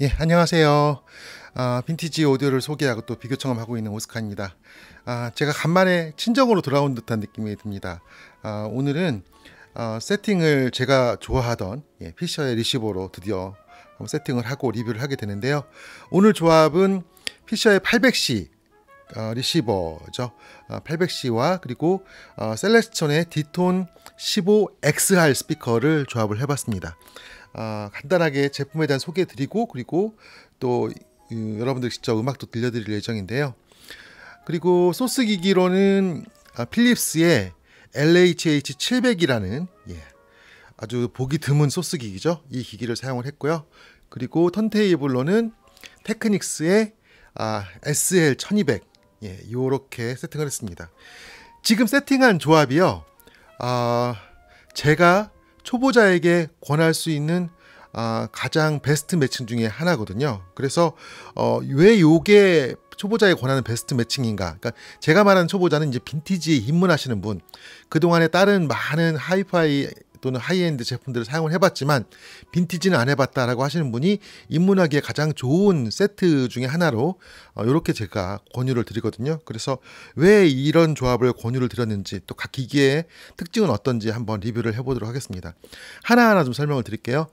예, 안녕하세요. 아, 빈티지 오디오를 소개하고 또 비교 청음하고 있는 오스카입니다. 아, 제가 간만에 친정으로 돌아온 듯한 느낌이 듭니다. 아, 오늘은 어, 세팅을 제가 좋아하던 예, 피셔의 리시버로 드디어 세팅을 하고 리뷰를 하게 되는데요. 오늘 조합은 피셔의 800C 어, 리시버죠. 800C와 어, 그리고 어, 셀레스천의 디톤 15XR 스피커를 조합을 해봤습니다. 간단하게 제품에 대한 소개드리고 그리고 또 여러분들 직접 음악도 들려드릴 예정인데요. 그리고 소스 기기로는 필립스의 LHH700이라는 예, 아주 보기 드문 소스 기기죠. 이 기기를 사용을 했고요. 그리고 턴테이블로는 테크닉스의 SL1200 아, 예, 요렇게 세팅을 했습니다. 지금 세팅한 조합이요. 아, 제가 초보자에게 권할 수 있는 아, 가장 베스트 매칭 중에 하나거든요. 그래서 어, 왜 요게 초보자에 권하는 베스트 매칭인가? 그러니까 제가 말하는 초보자는 이제 빈티지 입문하시는 분, 그동안에 다른 많은 하이파이 또는 하이엔드 제품들을 사용을 해봤지만 빈티지는 안 해봤다라고 하시는 분이 입문하기에 가장 좋은 세트 중에 하나로 이렇게 어, 제가 권유를 드리거든요. 그래서 왜 이런 조합을 권유를 드렸는지 또 각 기기의 특징은 어떤지 한번 리뷰를 해보도록 하겠습니다. 하나하나 좀 설명을 드릴게요.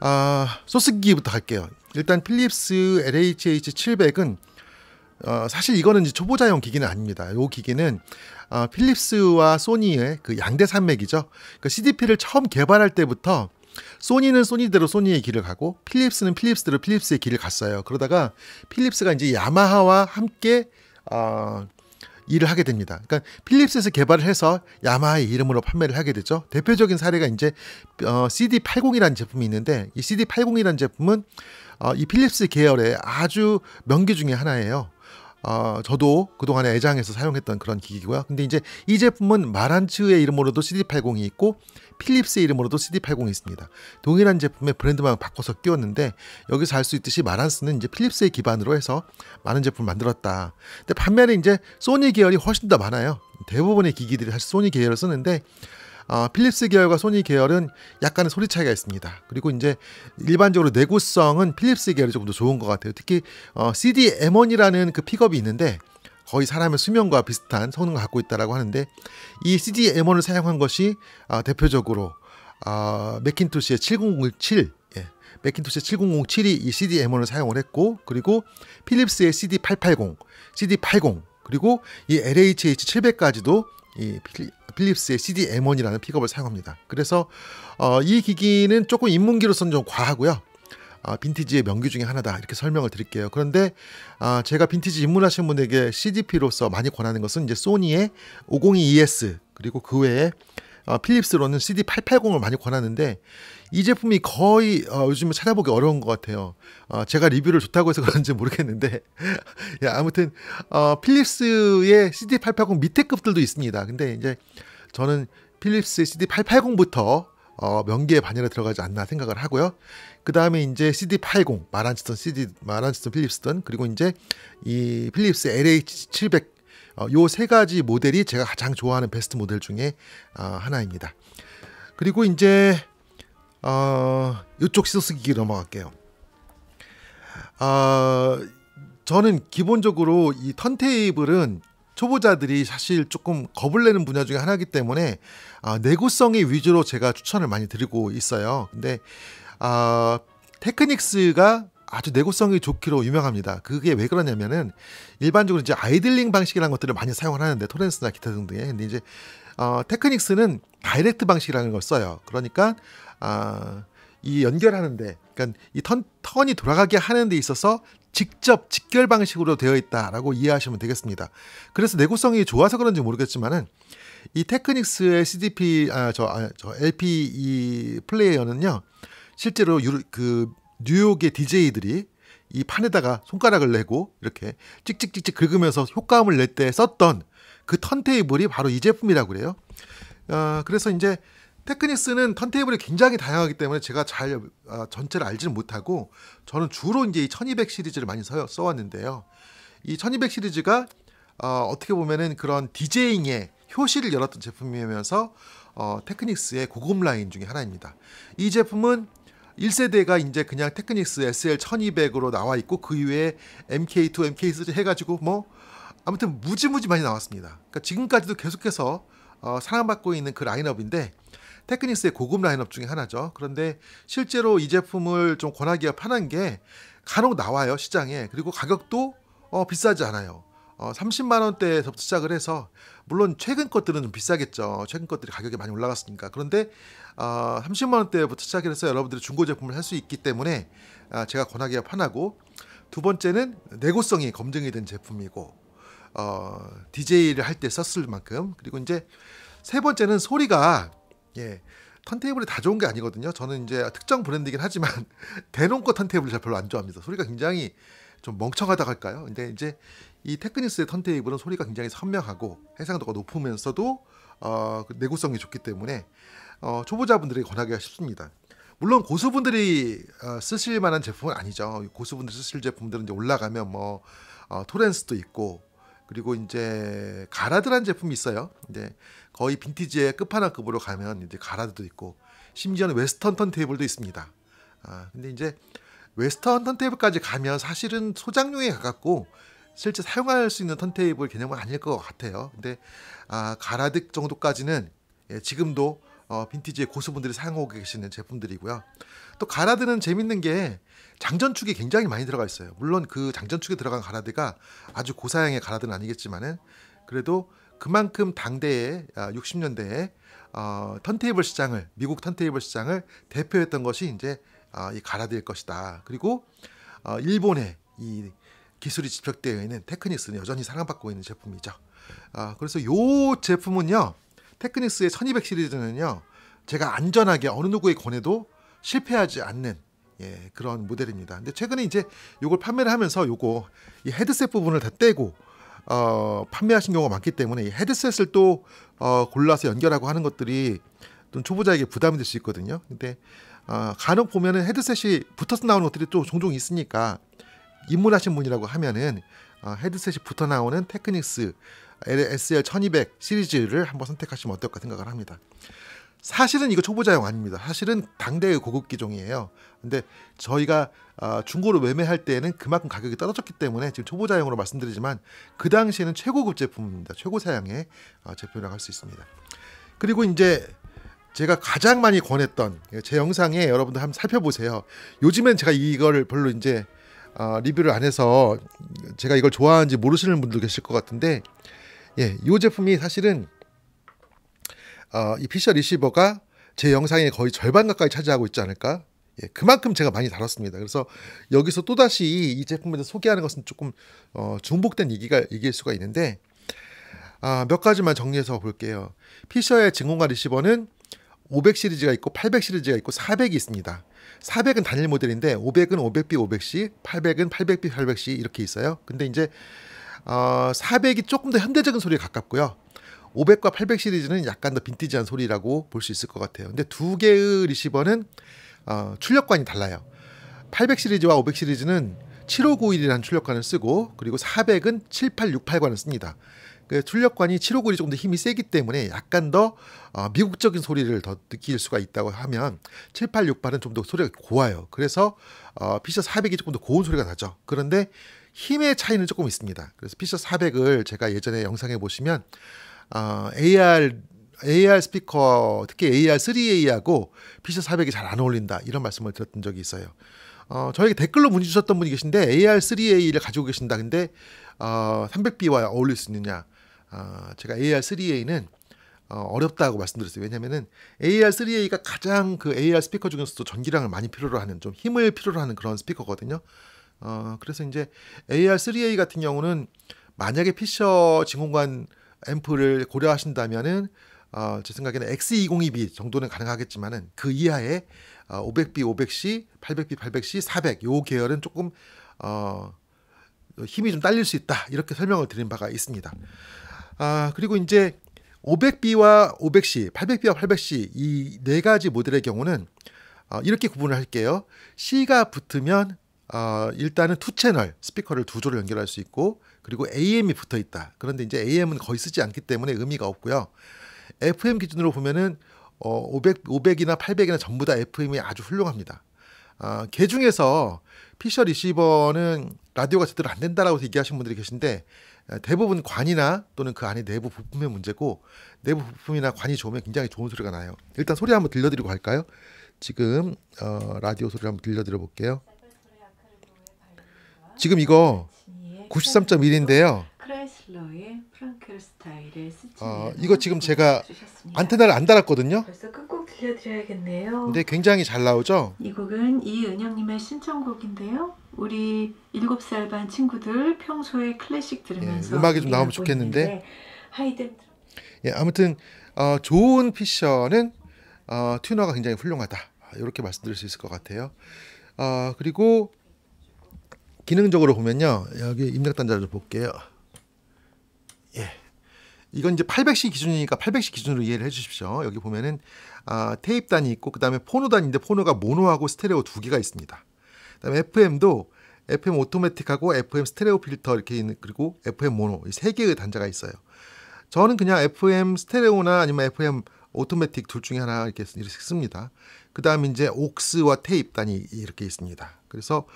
아, 소스기기부터 갈게요 일단 필립스 LHH 700은 어, 사실 이거는 이제 초보자용 기기는 아닙니다. 이 기기는 어, 필립스와 소니의 그 양대 산맥이죠. 그 CDP를 처음 개발할 때부터 소니는 소니대로 소니의 길을 가고 필립스는 필립스대로 필립스의 길을 갔어요. 그러다가 필립스가 이제 야마하와 함께 어, 일을 하게 됩니다. 그러니까 필립스에서 개발을 해서 야마하의 이름으로 판매를 하게 되죠. 대표적인 사례가 이제 어, CD80이라는 제품이 있는데 이 CD80이라는 제품은 어, 이 필립스 계열의 아주 명기 중의 하나예요. 어, 저도 그동안에 애장해서 사용했던 그런 기기고요. 근데 이제 이 제품은 마란츠의 이름으로도 CD80이 있고 필립스의 이름으로도 CD80이 있습니다. 동일한 제품의 브랜드만 바꿔서 끼웠는데 여기서 알 수 있듯이 마란스는 이제 필립스의 기반으로 해서 많은 제품을 만들었다. 근데 반면에 이제 소니 계열이 훨씬 더 많아요. 대부분의 기기들이 사실 소니 계열을 쓰는데 어, 필립스 계열과 소니 계열은 약간의 소리 차이가 있습니다. 그리고 이제 일반적으로 내구성은 필립스 계열이 조금 더 좋은 것 같아요. 특히 어, CD-M1이라는 그 픽업이 있는데 거의 사람의 수면과 비슷한 성능을 갖고 있다라고 하는데 이 CD-M1을 사용한 것이 어, 대표적으로 어, 맥킨토시의 7007 맥킨토시 7007이 이 CD-M1을 사용을 했고 그리고 필립스의 CD880, CD80 그리고 이 LHH700까지도 이 필립스의 CD-M1이라는 픽업을 사용합니다. 그래서 어, 이 기기는 조금 입문기로서는 좀 과하고요. 아, 빈티지의 명기 중에 하나다 이렇게 설명을 드릴게요. 그런데 아, 제가 빈티지 입문하신 분에게 CDP로서 많이 권하는 것은 이제 소니의 502ES 그리고 그 외에 어, 필립스로는 CD880을 많이 권하는데 이 제품이 거의 어, 요즘에 찾아보기 어려운 것 같아요. 어, 제가 리뷰를 좋다고 해서 그런지 모르겠는데 야, 아무튼 어, 필립스의 CD880 밑에 급들도 있습니다. 근데 이제 저는 필립스 CD880부터 어, 명기에 반열에 들어가지 않나 생각을 하고요. 그 다음에 이제 CD80 마란치든 CD 마란치든 필립스든 그리고 이제 이 필립스 LH700 어, 요세 가지 모델이 제가 가장 좋아하는 베스트 모델 중에 어, 하나입니다. 그리고 이제 어, 이쪽 시소스기 넘어갈게요. 아, 저는 기본적으로 이 턴테이블은 초보자들이 사실 조금 겁을 내는 분야 중에 하나이기 때문에 아, 내구성의 위주로 제가 추천을 많이 드리고 있어요. 근데 아, 테크닉스가 아주 내구성이 좋기로 유명합니다. 그게 왜 그러냐면은 일반적으로 이제 아이들링 방식이라는 것들을 많이 사용을 하는데 토렌스나 기타 등등에 근데 이제 어, 테크닉스는 다이렉트 방식이라는 걸 써요. 그러니까 아, 이 연결하는데, 그러니까 이 턴, 턴이 돌아가게 하는 데 있어서 직접 직결 방식으로 되어 있다라고 이해하시면 되겠습니다. 그래서 내구성이 좋아서 그런지 모르겠지만은 이 테크닉스의 CDP 아저 아, 저 아, LP 이 e 플레이어는요 실제로 유, 그 뉴욕의 DJ들이 이 판에다가 손가락을 내고 이렇게 찍찍찍찍 긁으면서 효과음을 낼 때 썼던 그 턴테이블이 바로 이 제품이라고 그래요. 어, 그래서 이제 테크닉스는 턴테이블이 굉장히 다양하기 때문에 제가 잘 어, 전체를 알지는 못하고 저는 주로 이제 이 1200 시리즈를 많이 써, 써왔는데요. 이 1200 시리즈가 어, 어떻게 보면은 그런 디제잉의 효시를 열었던 제품이면서 어, 테크닉스의 고급 라인 중에 하나입니다. 이 제품은 1세대가 이제 그냥 테크닉스 SL 1200으로 나와 있고 그 이후에 MK2, MK3 해가지고 뭐 아무튼 무지무지 많이 나왔습니다. 그러니까 지금까지도 계속해서 어, 사랑받고 있는 그 라인업인데 테크닉스의 고급 라인업 중에 하나죠. 그런데 실제로 이 제품을 좀 권하기가 편한 게 간혹 나와요 시장에 그리고 가격도 어, 비싸지 않아요. 어, 30만 원대에서부터 시작을 해서 물론 최근 것들은 좀 비싸겠죠. 최근 것들이 가격이 많이 올라갔으니까. 그런데 어, 30만 원대부터 시작을 해서 여러분들이 중고 제품을 할 수 있기 때문에 아, 제가 권하기가 편하고 두 번째는 내구성이 검증이 된 제품이고 어, DJ를 할 때 썼을 만큼 그리고 이제 세 번째는 소리가 예, 턴테이블이 다 좋은 게 아니거든요. 저는 이제 특정 브랜드긴 이 하지만 대놓고 턴테이블을 잘 별로 안 좋아합니다. 소리가 굉장히 좀 멍청하다 할까요? 근데 이제 이 테크니스의 턴테이블은 소리가 굉장히 선명하고 해상도가 높으면서도 어, 그 내구성이 좋기 때문에 어, 초보자분들이 권하기가 쉽습니다. 물론 고수분들이 어, 쓰실 만한 제품은 아니죠. 고수분들 쓰실 제품들은 이제 올라가면 뭐 어, 토렌스도 있고 그리고 이제 가라드란 제품이 있어요. 이제 거의 빈티지의 끝판왕급으로 가면 이제 가라드도 있고 심지어는 웨스턴 턴테이블도 있습니다. 아 근데 이제 웨스턴 턴테이블까지 가면 사실은 소장용에 가깝고 실제 사용할 수 있는 턴테이블 개념은 아닐 것 같아요. 근데 아 가라드 정도까지는 예, 지금도 어, 빈티지의 고수분들이 사용하고 계시는 제품들이고요. 또 가라드는 재밌는 게 장전축이 굉장히 많이 들어가 있어요. 물론 그 장전축에 들어간 가라드가 아주 고사양의 가라드는 아니겠지만은 그래도 그만큼 당대에 60년대에 아, 어, 턴테이블 시장을 미국 턴테이블 시장을 대표했던 것이 이제 어, 이 가라드일 것이다. 그리고 어, 일본의 이 기술이 집약되어 있는 테크닉스는 여전히 사랑받고 있는 제품이죠. 어, 그래서 이 제품은요 테크닉스의 1200 시리즈는요 제가 안전하게 어느 누구의 권해도 실패하지 않는 예, 그런 모델입니다. 근데 최근에 이제 요걸 판매를 하면서 요거 이 헤드셋 부분을 다 떼고 어, 판매하신 경우가 많기 때문에 이 헤드셋을 또 어, 골라서 연결하고 하는 것들이 좀 초보자에게 부담이 될 수 있거든요. 근데 어, 간혹 보면은 헤드셋이 붙어서 나오는 것들이 또 종종 있으니까 입문하신 분이라고 하면은 어, 헤드셋이 붙어 나오는 테크닉스 LSL 1200 시리즈를 한번 선택하시면 어떨까 생각을 합니다. 사실은 이거 초보자용 아닙니다. 사실은 당대의 고급 기종이에요. 근데 저희가 아, 중고로 매매할 때에는 그만큼 가격이 떨어졌기 때문에 지금 초보자용으로 말씀드리지만 그 당시에는 최고급 제품입니다. 최고 사양의 어, 제품이라고 할 수 있습니다. 그리고 이제 제가 가장 많이 권했던 제 영상에 여러분들 한번 살펴보세요. 요즘엔 제가 이걸 별로 이제 어, 리뷰를 안 해서 제가 이걸 좋아하는지 모르시는 분들 계실 것 같은데 예, 이 제품이 사실은 어, 이피셔 리시버가 제 영상의 거의 절반 가까이 차지하고 있지 않을까? 예, 그만큼 제가 많이 다뤘습니다. 그래서 여기서 또다시 이 제품에 대해서 소개하는 것은 조금 어, 중복된 얘기가 얘기일 수가 있는데 아, 몇 가지만 정리해서 볼게요. 피셔의 진공관 리시버는 500 시리즈가 있고 800 시리즈가 있고 400이 있습니다. 400은 단일 모델인데 500은 500B 500C, 800은 800B 800C 이렇게 있어요. 근데 이제 어, 400이 조금 더 현대적인 소리에 가깝고요. 500과 800 시리즈는 약간 더 빈티지한 소리라고 볼 수 있을 것 같아요. 근데 두 개의 리시버는 어, 출력관이 달라요. 800 시리즈와 500 시리즈는 7591이라는 출력관을 쓰고 그리고 400은 7868관을 씁니다. 그 출력관이 759이 1좀더 힘이 세기 때문에 약간 더 어, 미국적인 소리를 더 느낄 수가 있다고 하면 7868은 좀 더 소리가 고와요. 그래서 어, 피셔 400이 조금 더 고운 소리가 나죠. 그런데 힘의 차이는 조금 있습니다. 그래서 피셔 400을 제가 예전에 영상에 보시면 어, AR AR 스피커 특히 AR 3A하고 피셔 400이 잘 안 어울린다 이런 말씀을 드렸던 적이 있어요. 어, 저에게 댓글로 문의 주셨던 분이 계신데 AR 3A를 가지고 계신다. 근데 어, 300B와 어울릴 수 있느냐? 어, 제가 AR 3A는 어, 어렵다고 말씀드렸어요. 왜냐면은 AR 3A가 가장 그 AR 스피커 중에서도 전기량을 많이 필요로 하는 좀 힘을 필요로 하는 그런 스피커거든요. 어, 그래서 이제 AR 3A 같은 경우는 만약에 피셔 진공관 앰플을 고려하신다면은 어, 제 생각에는 X202B 정도는 가능하겠지만은 그 이하에 어, 500B, 500C, 800B, 800C, 400 요 계열은 조금 어, 힘이 좀 딸릴 수 있다 이렇게 설명을 드린 바가 있습니다. 아 그리고 이제 500B와 500C, 800B와 800C 이 네 가지 모델의 경우는 어, 이렇게 구분을 할게요. C가 붙으면 어, 일단은 투 채널 스피커를 두조로 연결할 수 있고 그리고 AM이 붙어 있다. 그런데 이제 AM은 거의 쓰지 않기 때문에 의미가 없고요. FM 기준으로 보면은 어 500, 500이나 800이나 전부 다 FM이 아주 훌륭합니다. 아, 개 중에서 피셔 리시버는 라디오가 제대로 안 된다라고 얘기하시는 분들이 계신데 아, 대부분 관이나 또는 그 안에 내부 부품의 문제고 내부 부품이나 관이 좋으면 굉장히 좋은 소리가 나요. 일단 소리 한번 들려드리고 갈까요? 지금 어, 라디오 소리 한번 들려드려 볼게요. 지금 이거 93.1인데요. 크라이슬러의 프랑켈 스타일의 어, 이거 지금 제가 주셨습니다. 안테나를 안 달았거든요. 벌써 끝곡 들려드려야겠네요. 근데 굉장히 잘 나오죠? 이 곡은 이은영님의 신청곡인데요. 우리 7살 반 친구들 평소에 클래식 들으면서 예, 음악이 좀 나오면 좋겠는데 하이든 예, 아무튼 어, 좋은 피셔는 어, 튜너가 굉장히 훌륭하다 아, 이렇게 말씀드릴 수 있을 것 같아요. 어, 그리고 기능적으로 보면요. 여기 입력단자를 볼게요. 예. 이건 이제 800시 기준이니까 800시 기준으로 이해를 해주십시오. 여기 보면은 아, 테이프단이 있고 그 다음에 포노단인데 포노가 모노하고 스테레오 두 개가 있습니다. 그 다음에 FM도 FM 오토매틱하고 FM 스테레오 필터 이렇게 있는 그리고 FM 모노 이 세 개의 단자가 있어요. 저는 그냥 FM 스테레오나 아니면 FM 오토매틱 둘 중에 하나 이렇게, 이렇게 씁니다. 그 다음 이제 옥스와 테입단이 이렇게 있습니다. 그래서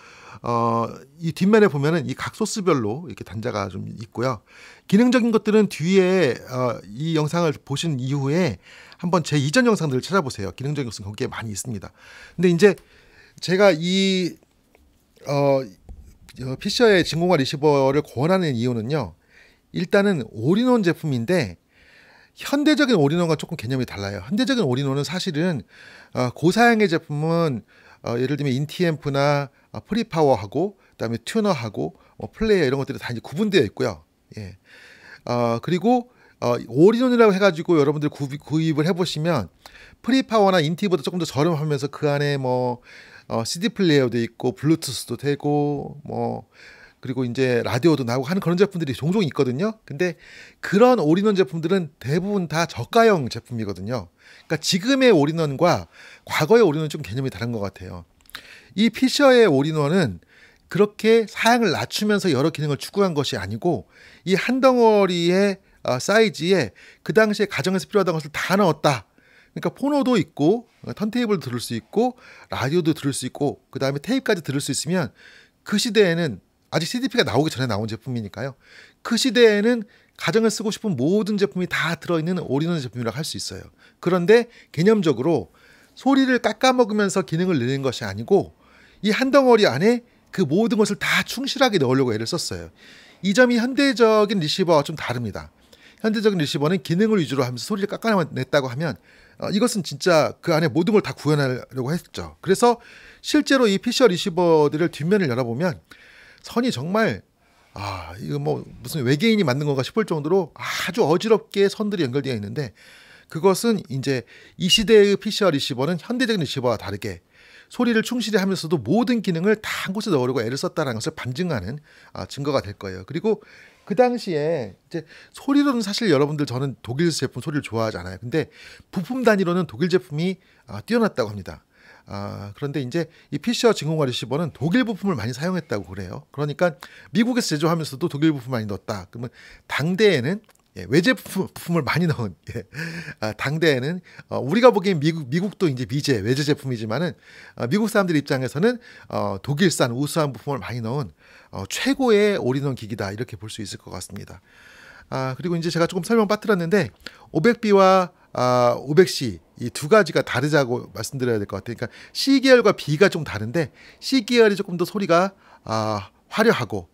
어, 이 뒷면에 보면은 이 각 소스별로 이렇게 단자가 좀 있고요. 기능적인 것들은 뒤에 어, 이 영상을 보신 이후에 한번 제 이전 영상들을 찾아보세요. 기능적인 것은 거기에 많이 있습니다. 근데 이제 제가 이 어, 피셔의 진공화 리시버를 고하는 이유는요. 일단은 올인원 제품인데 현대적인 올인원과 조금 개념이 달라요. 현대적인 올인원은 사실은 어, 고사양의 제품은 어, 예를 들면 인티앰프나 어, 프리파워하고 그다음에 튜너하고 뭐 플레이어 이런 것들이 다 이제 구분되어 있고요. 예. 어, 그리고 어, 올인원이라고 해가지고 여러분들 구입, 구입을 해보시면 프리파워나 인티보다 조금 더 저렴하면서 그 안에 뭐 어, CD 플레이어도 있고 블루투스도 되고 뭐 그리고 이제 라디오도 나오고 하는 그런 제품들이 종종 있거든요. 근데 그런 올인원 제품들은 대부분 다 저가형 제품이거든요. 그러니까 지금의 올인원과 과거의 올인원은 좀 개념이 다른 것 같아요. 이 피셔의 올인원은 그렇게 사양을 낮추면서 여러 기능을 추구한 것이 아니고 이 한 덩어리의 어, 사이즈에 그 당시에 가정에서 필요하던 것을 다 넣었다. 그러니까 포노도 있고 어, 턴테이블도 들을 수 있고 라디오도 들을 수 있고 그 다음에 테이프까지 들을 수 있으면 그 시대에는 아직 CDP가 나오기 전에 나온 제품이니까요. 그 시대에는 가정을 쓰고 싶은 모든 제품이 다 들어있는 올인원 제품이라고 할 수 있어요. 그런데 개념적으로 소리를 깎아먹으면서 기능을 늘리는 것이 아니고 이 한 덩어리 안에 그 모든 것을 다 충실하게 넣으려고 애를 썼어요. 이 점이 현대적인 리시버와 좀 다릅니다. 현대적인 리시버는 기능을 위주로 하면서 소리를 깎아냈다고 하면 어, 이것은 진짜 그 안에 모든 걸 다 구현하려고 했죠. 그래서 실제로 이 피셔 리시버들을 뒷면을 열어보면 선이 정말 아 이거 뭐 무슨 외계인이 만든 건가 싶을 정도로 아주 어지럽게 선들이 연결되어 있는데 그것은 이제 이 시대의 PCR 리시버는 현대적인 리시버와 다르게 소리를 충실히 하면서도 모든 기능을 다 한 곳에 넣으려고 애를 썼다는 것을 반증하는 아, 증거가 될 거예요. 그리고 그 당시에 이제 소리로는 사실 여러분들 저는 독일 제품 소리를 좋아하지않아요 근데 부품 단위로는 독일 제품이 아, 뛰어났다고 합니다. 아, 그런데 이제 이 피셔 진공화 리시버는 독일 부품을 많이 사용했다고 그래요. 그러니까 미국에서 제조하면서도 독일 부품 많이 넣었다. 그러면 당대에는 예, 외제 부품, 을 많이 넣은 예. 아, 당대에는 어, 우리가 보기엔 미국 미국도 이제 미제 외제 제품이지만은 어, 미국 사람들 입장에서는 어, 독일산 우수한 부품을 많이 넣은 어, 최고의 올인원 기기다 이렇게 볼 수 있을 것 같습니다. 아 그리고 이제 제가 조금 설명 빠뜨렸는데 500B와 아, 500C 이두 가지가 다르다고 말씀드려야 될 것 같아요. 그러니까 C 계열과 B가 좀 다른데 C 계열이 조금 더 소리가 아, 화려하고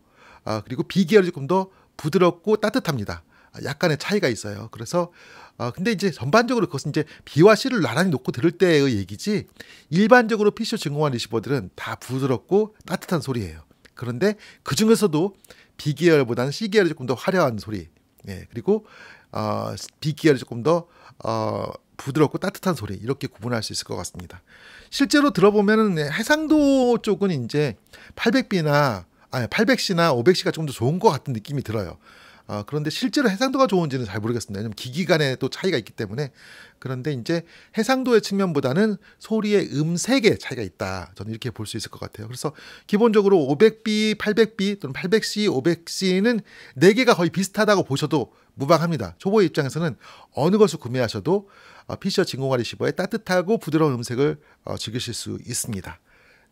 아, 그리고 B 계열이 조금 더 부드럽고 따뜻합니다. 아, 약간의 차이가 있어요. 그래서 어, 근데 이제 전반적으로 그것은 이제 B와 C를 나란히 놓고 들을 때의 얘기지 일반적으로 피 c 증공한 리시버들은 다 부드럽고 따뜻한 소리예요. 그런데 그 중에서도 B 계열보다는 C 계열이 조금 더 화려한 소리. 예, 그리고 어, B 계열이 조금 더 어, 부드럽고 따뜻한 소리 이렇게 구분할 수 있을 것 같습니다. 실제로 들어보면 네, 해상도 쪽은 이제 800B나 아니 800C나 500C가 좀 더 좋은 것 같은 느낌이 들어요. 어, 그런데 실제로 해상도가 좋은지는 잘 모르겠습니다. 왜냐하면 기기 간에 또 차이가 있기 때문에 그런데 이제 해상도의 측면보다는 소리의 음색의 차이가 있다. 저는 이렇게 볼 수 있을 것 같아요. 그래서 기본적으로 500B, 800B 또는 800C, 500C는 4개가 거의 비슷하다고 보셔도 무방합니다. 초보의 입장에서는 어느 것을 구매하셔도 어, 피셔 진공화 리시버의 따뜻하고 부드러운 음색을 어, 즐기실 수 있습니다.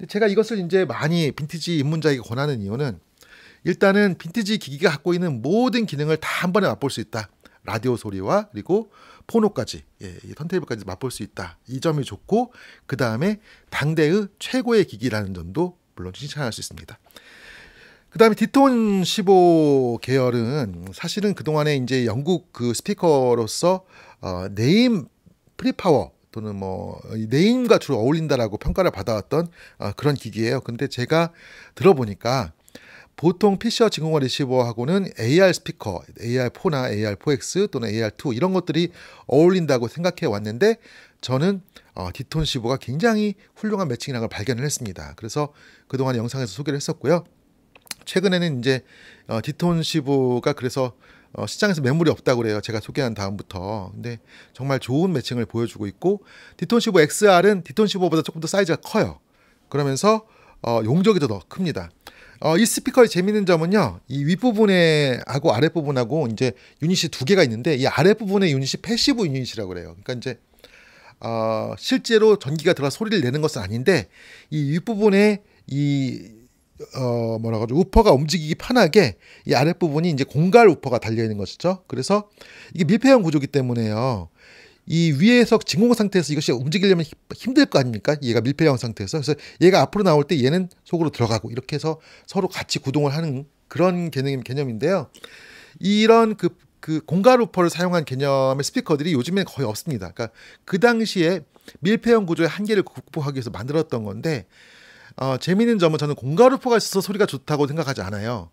제가 이것을 이제 많이 빈티지 입문자에게 권하는 이유는 일단은 빈티지 기기가 갖고 있는 모든 기능을 다 한 번에 맛볼 수 있다. 라디오 소리와 그리고 포노까지 예, 턴테이블까지 맛볼 수 있다. 이 점이 좋고 그 다음에 당대의 최고의 기기라는 점도 물론 칭찬할 수 있습니다. 그 다음에 디톤 15 계열은 사실은 그동안에 이제 영국 그 스피커로서 어, 네임 프리파워 또는 뭐 네임과 주로 어울린다라고 평가를 받아왔던 어, 그런 기기예요. 근데 제가 들어보니까 보통 피셔 진공화 리시버하고는 AR 스피커, AR4나 AR4X 또는 AR2 이런 것들이 어울린다고 생각해 왔는데 저는 어, 디톤 시버가 굉장히 훌륭한 매칭이라는 걸 발견을 했습니다. 그래서 그동안 영상에서 소개를 했었고요. 최근에는 이제 어, 디톤 시버가 그래서 어, 시장에서 매물이 없다고 그래요. 제가 소개한 다음부터. 근데 정말 좋은 매칭을 보여주고 있고 디톤 시버 XR은 디톤 시버보다 조금 더 사이즈가 커요. 그러면서 어, 용적이 더 큽니다. 어, 이 스피커의 재밌는 점은요, 이 윗부분에 하고 아랫부분하고 이제 유닛이 두 개가 있는데, 이 아랫부분의 유닛이 패시브 유닛이라고 그래요. 그러니까 이제, 어, 실제로 전기가 들어가 소리를 내는 것은 아닌데, 이 윗부분에 이, 어, 뭐라 그러죠? 우퍼가 움직이기 편하게 이 아랫부분이 이제 공갈 우퍼가 달려있는 것이죠. 그래서 이게 밀폐형 구조기 때문에요. 이 위에서 진공 상태에서 이것이 움직이려면 힘들 거 아닙니까? 얘가 밀폐형 상태에서. 그래서 얘가 앞으로 나올 때 얘는 속으로 들어가고 이렇게 해서 서로 같이 구동을 하는 그런 개념, 개념인데요. 이런 그, 그 공간 루퍼를 사용한 개념의 스피커들이 요즘에는 거의 없습니다. 그러니까 그 당시에 밀폐형 구조의 한계를 극복하기 위해서 만들었던 건데 어, 재미있는 점은 저는 공간 루퍼가 있어서 소리가 좋다고 생각하지 않아요.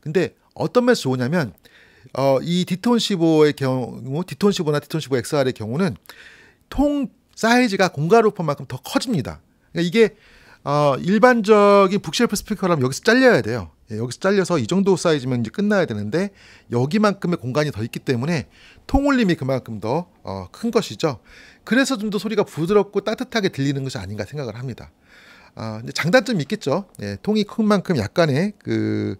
근데 어떤 면에서 좋으냐면 어, 이 디톤 15의 경우, 디톤 15나 디톤 15 XR의 경우는 통 사이즈가 공가 루퍼만큼 더 커집니다. 그러니까 이게 어, 일반적인 북쉘프 스피커라면 여기서 잘려야 돼요. 예, 여기서 잘려서 이 정도 사이즈면 이제 끝나야 되는데 여기만큼의 공간이 더 있기 때문에 통울림이 그만큼 더큰 어, 것이죠. 그래서 좀 더 소리가 부드럽고 따뜻하게 들리는 것이 아닌가 생각을 합니다. 아, 장단점이 있겠죠. 예, 통이 큰 만큼 약간의 그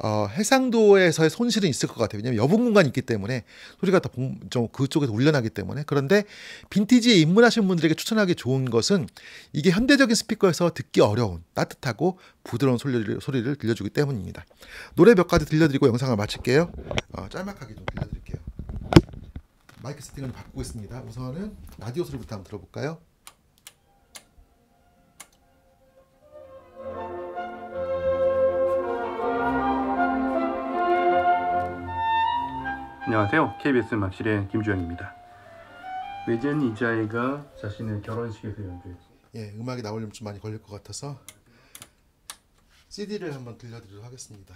어, 해상도에서의 손실은 있을 것 같아요. 왜냐하면 여분 공간이 있기 때문에 소리가 더좀 그쪽에서 올려나기 때문에 그런데 빈티지에 입문하신 분들에게 추천하기 좋은 것은 이게 현대적인 스피커에서 듣기 어려운 따뜻하고 부드러운 소리를, 소리를 들려주기 때문입니다. 노래 몇 가지 들려드리고 영상을 마칠게요. 어, 짤막하게 좀 들려드릴게요. 마이크 세팅을 바꾸고 있습니다. 우선은 라디오 소리부터 한번 들어볼까요? 안녕하세요. KBS 막실의 김주영입니다. 외젠 이자이가 자신의 결혼식에서 연주했습니다. 예, 음악이 나오려면 좀 많이 걸릴 것 같아서 CD를 한번 들려드리도록 하겠습니다.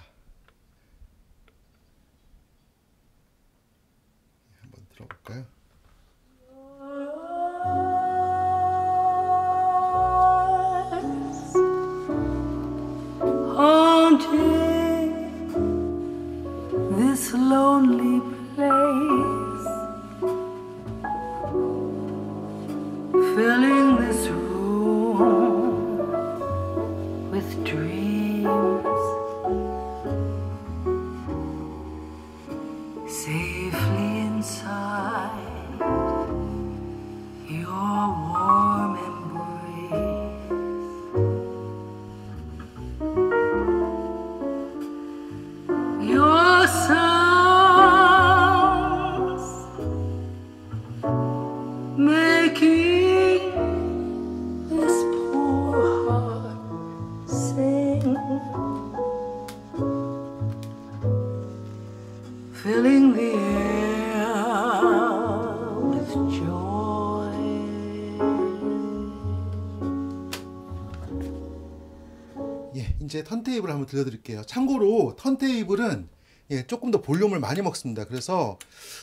이제 턴테이블 한번 들려드릴게요. 참고로 턴테이블은 예, 조금 더 볼륨을 많이 먹습니다. 그래서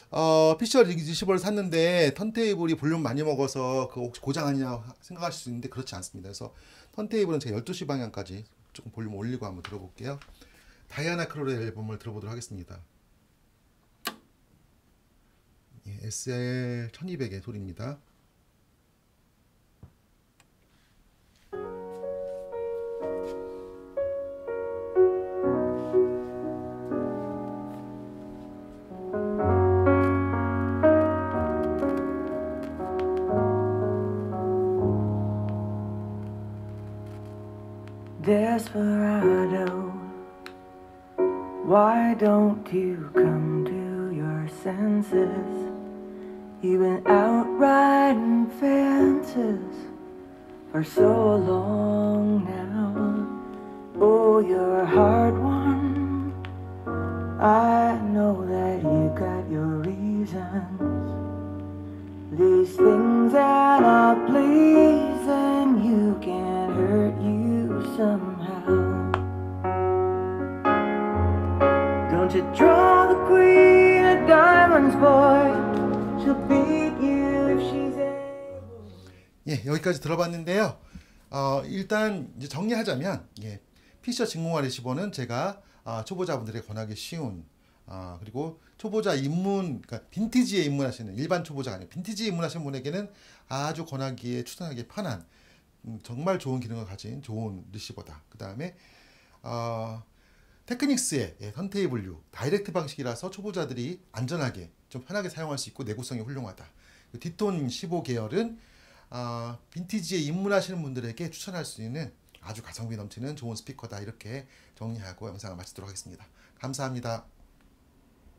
어, 피셔 리시버 샀는데 턴테이블이 볼륨 많이 먹어서 그 혹시 고장 아냐 생각하실 수 있는데 그렇지 않습니다. 그래서 턴테이블은 제가 12시 방향까지 조금 볼륨 올리고 한번 들어볼게요. 다이아나 크롤의 앨범을 들어보도록 하겠습니다. 예, SL 1200의 소리입니다. shadow. Why don't you come to your senses? You've been out riding fences for so long now. Oh, you're hard one. I know that you got your reasons. These things that are pleasing, you can hurt you some. t o draw the queen of diamonds, boy. She'll beat you if she's able. 예, 여기까지 들어봤는데요. 어, 일단 이제 정리하자면 예, 피셔 직공화 레시버는 제가 아, 초보자분들이 권하기 쉬운 아, 그리고 초보자 입문, 그러니까 빈티지에 입문하시는 일반 초보자가 아니라 빈티지에 입문하시는 분에게는 아주 권하기에 추천하기 편한 음, 정말 좋은 기능을 가진 좋은 리시버다. 그 다음에 어, 테크닉스의 예, 선테이블류 다이렉트 방식이라서 초보자들이 안전하게 좀 편하게 사용할 수 있고 내구성이 훌륭하다. 그 뒷돈 15 계열은 아, 빈티지에 입문하시는 분들에게 추천할 수 있는 아주 가성비 넘치는 좋은 스피커다 이렇게 정리하고 영상을 마치도록 하겠습니다. 감사합니다.